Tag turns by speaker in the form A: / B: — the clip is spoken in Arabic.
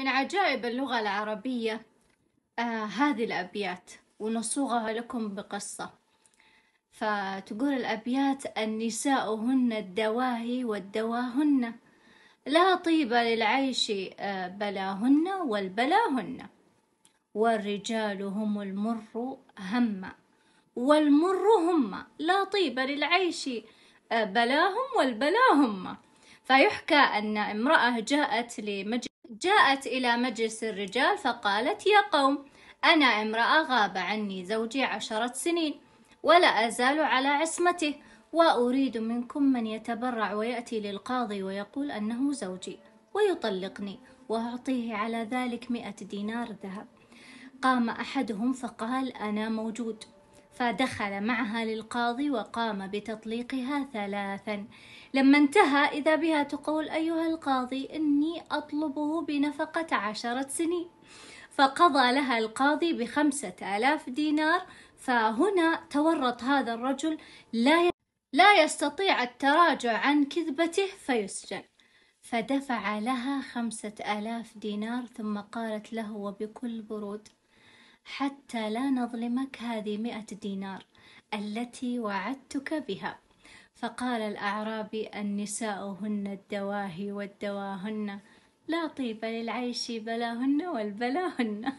A: من عجائب اللغة العربية آه هذه الأبيات ونصوغها لكم بقصة فتقول الأبيات النساء هن الدواهي والدواهن لا طيب للعيش آه، بلاهن والبلاهن والرجال هم المر هم والمر هم لا طيب للعيش آه، بلاهم والبلاهم فيحكى أن امرأة جاءت لمجلس جاءت إلى مجلس الرجال فقالت يا قوم أنا امرأة غاب عني زوجي عشرة سنين ولا أزال على عصمته وأريد منكم من يتبرع ويأتي للقاضي ويقول أنه زوجي ويطلقني وأعطيه على ذلك مئة دينار ذهب قام أحدهم فقال أنا موجود فدخل معها للقاضي وقام بتطليقها ثلاثا لما انتهى إذا بها تقول أيها القاضي إني أطلبه بنفقة عشرة سنين فقضى لها القاضي بخمسة آلاف دينار فهنا تورط هذا الرجل لا لا يستطيع التراجع عن كذبته فيسجن فدفع لها خمسة آلاف دينار ثم قالت له وبكل برود حتى لا نظلمك هذه مئة دينار التي وعدتك بها فقال الأعرابي النساء هن الدواهي والدواهن لا طيب للعيش بلاهن والبلاهن